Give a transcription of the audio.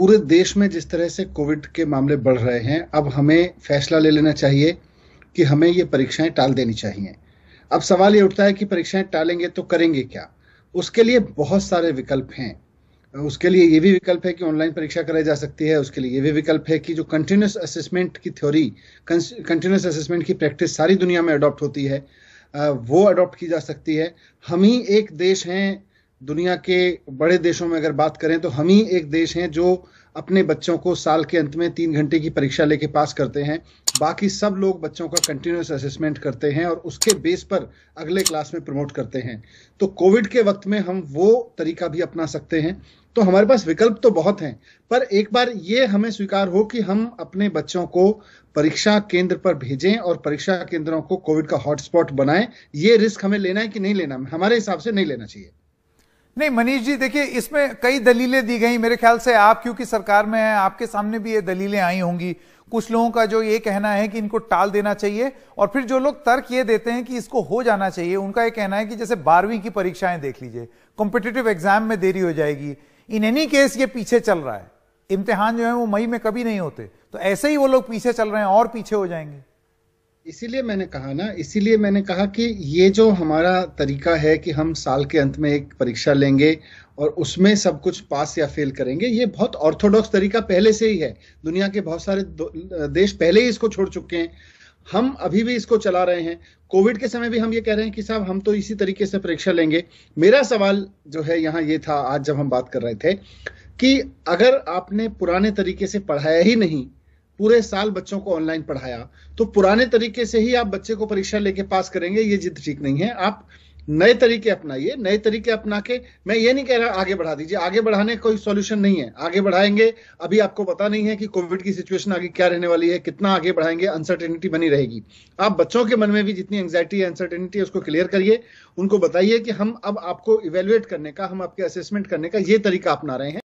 पूरे देश में जिस तरह से कोविड के मामले बढ़ रहे हैं अब हमें फैसला ले लेना चाहिए कि हमें ये परीक्षाएं टाल देनी चाहिए अब सवाल ये उठता है कि परीक्षाएं टालेंगे तो करेंगे क्या उसके लिए बहुत सारे विकल्प हैं उसके लिए ये भी विकल्प है कि ऑनलाइन परीक्षा कराई जा सकती है उसके लिए ये भी विकल्प है कि जो कंटिन्यूस असेसमेंट की थ्योरी कंटिन्यूस असेसमेंट की प्रैक्टिस सारी दुनिया में अडॉप्ट होती है वो अडॉप्ट की जा सकती है हम ही एक देश हैं दुनिया के बड़े देशों में अगर बात करें तो हम ही एक देश हैं जो अपने बच्चों को साल के अंत में तीन घंटे की परीक्षा लेके पास करते हैं बाकी सब लोग बच्चों का कंटिन्यूस असेसमेंट करते हैं और उसके बेस पर अगले क्लास में प्रमोट करते हैं तो कोविड के वक्त में हम वो तरीका भी अपना सकते हैं तो हमारे पास विकल्प तो बहुत हैं पर एक बार ये हमें स्वीकार हो कि हम अपने बच्चों को परीक्षा केंद्र पर भेजें और परीक्षा केंद्रों को कोविड का हॉटस्पॉट बनाएं ये रिस्क हमें लेना है कि नहीं लेना हमारे हिसाब से नहीं लेना चाहिए नहीं मनीष जी देखिए इसमें कई दलीलें दी गई मेरे ख्याल से आप क्योंकि सरकार में हैं आपके सामने भी ये दलीलें आई होंगी कुछ लोगों का जो ये कहना है कि इनको टाल देना चाहिए और फिर जो लोग तर्क ये देते हैं कि इसको हो जाना चाहिए उनका ये कहना है कि जैसे बारहवीं की परीक्षाएं देख लीजिए कॉम्पिटेटिव एग्जाम में देरी हो जाएगी इन एनी केस ये पीछे चल रहा है इम्तिहान जो है वो मई में कभी नहीं होते तो ऐसे ही वो लोग पीछे चल रहे हैं और पीछे हो जाएंगे इसीलिए मैंने कहा ना इसीलिए मैंने कहा कि ये जो हमारा तरीका है कि हम साल के अंत में एक परीक्षा लेंगे और उसमें सब कुछ पास या फेल करेंगे ये बहुत ऑर्थोडॉक्स तरीका पहले से ही है दुनिया के बहुत सारे देश पहले ही इसको छोड़ चुके हैं हम अभी भी इसको चला रहे हैं कोविड के समय भी हम ये कह रहे हैं कि साहब हम तो इसी तरीके से परीक्षा लेंगे मेरा सवाल जो है यहाँ ये था आज जब हम बात कर रहे थे कि अगर आपने पुराने तरीके से पढ़ाया ही नहीं पूरे साल बच्चों को ऑनलाइन पढ़ाया तो पुराने तरीके से ही आप बच्चे को परीक्षा लेके पास करेंगे ये जिद ठीक नहीं है आप नए तरीके अपनाइए नए तरीके अपना के मैं ये नहीं कह रहा आगे बढ़ा दीजिए आगे बढ़ाने का कोई सॉल्यूशन नहीं है आगे बढ़ाएंगे अभी आपको पता नहीं है कि कोविड की सिचुएशन आगे क्या रहने वाली है कितना आगे बढ़ाएंगे अनसर्टेनिटी बनी रहेगी आप बच्चों के मन में भी जितनी एंग्जाइटी है अनसर्टेनिटी है उसको क्लियर करिए उनको बताइए कि हम अब आपको इवेल्युएट करने का हम आपके असेसमेंट करने का ये तरीका अपना रहे हैं